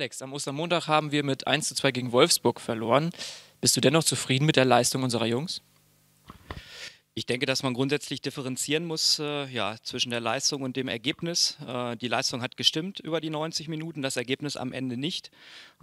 Alex, am Ostermontag haben wir mit 1 zu 2 gegen Wolfsburg verloren. Bist du dennoch zufrieden mit der Leistung unserer Jungs? Ich denke, dass man grundsätzlich differenzieren muss äh, ja, zwischen der Leistung und dem Ergebnis. Äh, die Leistung hat gestimmt über die 90 Minuten, das Ergebnis am Ende nicht.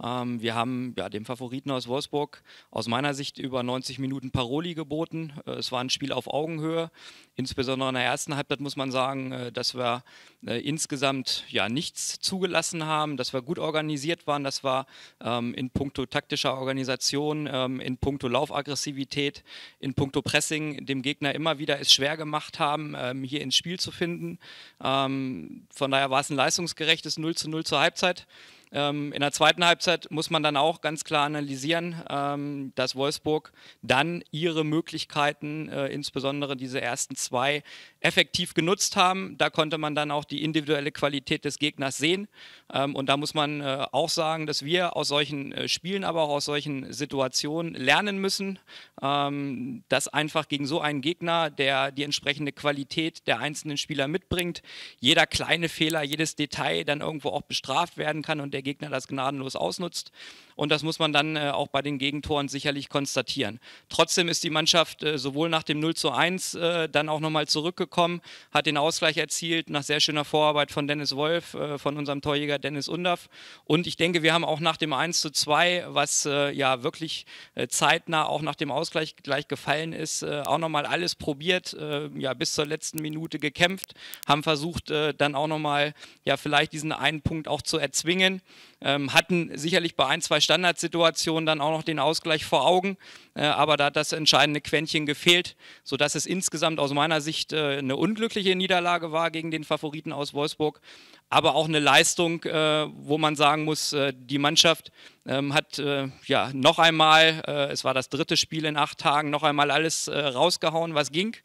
Ähm, wir haben ja, dem Favoriten aus Wolfsburg aus meiner Sicht über 90 Minuten Paroli geboten. Äh, es war ein Spiel auf Augenhöhe. Insbesondere in der ersten Halbzeit muss man sagen, äh, dass wir äh, insgesamt ja, nichts zugelassen haben, dass wir gut organisiert waren, dass wir ähm, in puncto taktischer Organisation, ähm, in puncto Laufaggressivität, in puncto Pressing dem Gegner Gegner immer wieder es schwer gemacht haben, ähm, hier ins Spiel zu finden. Ähm, von daher war es ein leistungsgerechtes 0 zu 0 zur Halbzeit. Ähm, in der zweiten Halbzeit muss man dann auch ganz klar analysieren, ähm, dass Wolfsburg dann ihre Möglichkeiten, äh, insbesondere diese ersten zwei, effektiv genutzt haben. Da konnte man dann auch die individuelle Qualität des Gegners sehen. Ähm, und da muss man äh, auch sagen, dass wir aus solchen äh, Spielen, aber auch aus solchen Situationen lernen müssen, dass einfach gegen so einen Gegner, der die entsprechende Qualität der einzelnen Spieler mitbringt, jeder kleine Fehler, jedes Detail dann irgendwo auch bestraft werden kann und der Gegner das gnadenlos ausnutzt. Und das muss man dann äh, auch bei den Gegentoren sicherlich konstatieren. Trotzdem ist die Mannschaft äh, sowohl nach dem 0 zu 1 äh, dann auch nochmal zurückgekommen, hat den Ausgleich erzielt nach sehr schöner Vorarbeit von Dennis Wolf, äh, von unserem Torjäger Dennis Undaff. Und ich denke, wir haben auch nach dem 1 zu 2, was äh, ja wirklich äh, zeitnah auch nach dem Ausgleich gleich gefallen ist, auch nochmal alles probiert, ja bis zur letzten Minute gekämpft, haben versucht dann auch nochmal ja vielleicht diesen einen Punkt auch zu erzwingen, ähm, hatten sicherlich bei ein, zwei Standardsituation dann auch noch den Ausgleich vor Augen. Äh, aber da hat das entscheidende Quäntchen gefehlt, sodass es insgesamt aus meiner Sicht äh, eine unglückliche Niederlage war gegen den Favoriten aus Wolfsburg. Aber auch eine Leistung, äh, wo man sagen muss, die Mannschaft ähm, hat ja noch einmal, es war das dritte Spiel in acht Tagen, noch einmal alles rausgehauen, was ging.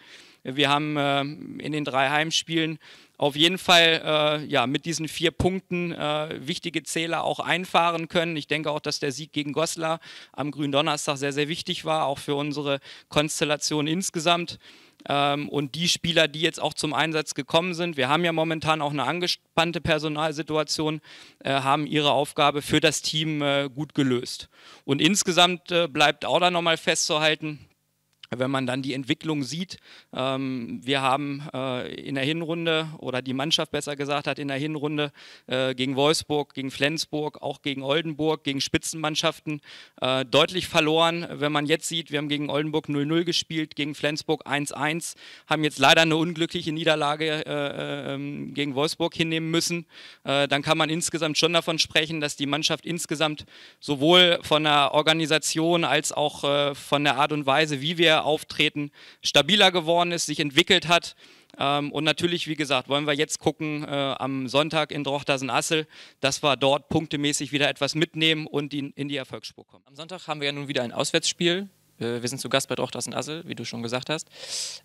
Wir haben äh, in den drei Heimspielen auf jeden Fall äh, ja, mit diesen vier Punkten äh, wichtige Zähler auch einfahren können. Ich denke auch, dass der Sieg gegen Goslar am Grünen Donnerstag sehr, sehr wichtig war, auch für unsere Konstellation insgesamt ähm, und die Spieler, die jetzt auch zum Einsatz gekommen sind, wir haben ja momentan auch eine angespannte Personalsituation, haben ihre Aufgabe für das Team gut gelöst. Und insgesamt bleibt auch da nochmal festzuhalten, wenn man dann die Entwicklung sieht, ähm, wir haben äh, in der Hinrunde oder die Mannschaft besser gesagt hat in der Hinrunde äh, gegen Wolfsburg, gegen Flensburg, auch gegen Oldenburg, gegen Spitzenmannschaften äh, deutlich verloren. Wenn man jetzt sieht, wir haben gegen Oldenburg 0-0 gespielt, gegen Flensburg 1-1, haben jetzt leider eine unglückliche Niederlage äh, äh, ähm, gegen Wolfsburg hinnehmen müssen. Äh, dann kann man insgesamt schon davon sprechen, dass die Mannschaft insgesamt sowohl von der Organisation als auch von der Art und Weise, wie wir Auftreten stabiler geworden ist, sich entwickelt hat. Ähm, und natürlich, wie gesagt, wollen wir jetzt gucken äh, am Sonntag in Drochtersen-Assel, dass wir dort punktemäßig wieder etwas mitnehmen und in, in die Erfolgsspur kommen. Am Sonntag haben wir ja nun wieder ein Auswärtsspiel. Äh, wir sind zu Gast bei Drochtersen-Assel, wie du schon gesagt hast.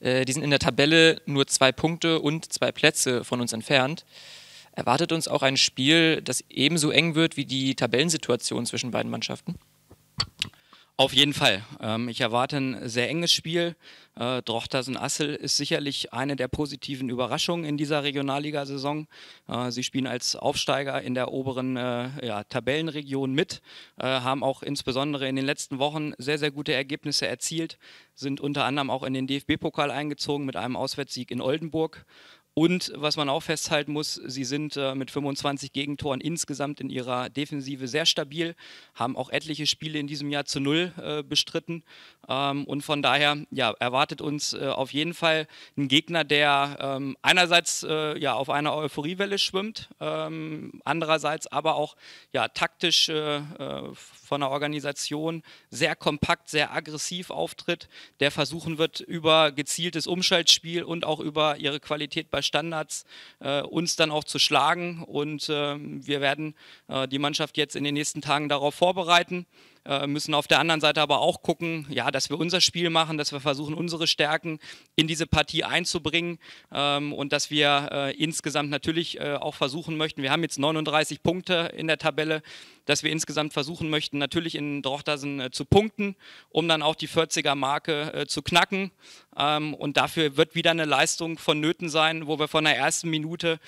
Äh, die sind in der Tabelle nur zwei Punkte und zwei Plätze von uns entfernt. Erwartet uns auch ein Spiel, das ebenso eng wird wie die Tabellensituation zwischen beiden Mannschaften? Auf jeden Fall. Ähm, ich erwarte ein sehr enges Spiel. Äh, Drochtersen Assel ist sicherlich eine der positiven Überraschungen in dieser Regionalligasaison. Äh, sie spielen als Aufsteiger in der oberen äh, ja, Tabellenregion mit, äh, haben auch insbesondere in den letzten Wochen sehr, sehr gute Ergebnisse erzielt, sind unter anderem auch in den DFB-Pokal eingezogen mit einem Auswärtssieg in Oldenburg. Und was man auch festhalten muss, sie sind äh, mit 25 Gegentoren insgesamt in ihrer Defensive sehr stabil, haben auch etliche Spiele in diesem Jahr zu Null äh, bestritten. Ähm, und von daher ja, erwartet uns äh, auf jeden Fall ein Gegner, der ähm, einerseits äh, ja, auf einer Euphoriewelle schwimmt, ähm, andererseits aber auch ja, taktisch äh, äh, von der Organisation sehr kompakt, sehr aggressiv auftritt, der versuchen wird, über gezieltes Umschaltspiel und auch über ihre Qualität bei Standards äh, uns dann auch zu schlagen. Und ähm, wir werden äh, die Mannschaft jetzt in den nächsten Tagen darauf vorbereiten. Äh, müssen auf der anderen Seite aber auch gucken, ja, dass wir unser Spiel machen, dass wir versuchen, unsere Stärken in diese Partie einzubringen ähm, und dass wir äh, insgesamt natürlich äh, auch versuchen möchten, wir haben jetzt 39 Punkte in der Tabelle, dass wir insgesamt versuchen möchten, natürlich in Drochtersen äh, zu punkten, um dann auch die 40er-Marke äh, zu knacken. Ähm, und dafür wird wieder eine Leistung vonnöten sein, wo wir von der ersten Minute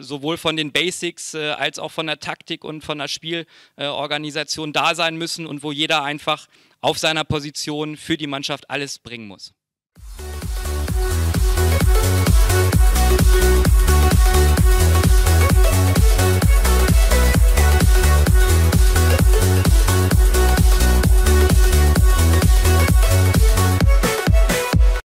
sowohl von den Basics als auch von der Taktik und von der Spielorganisation da sein müssen müssen und wo jeder einfach auf seiner Position für die Mannschaft alles bringen muss.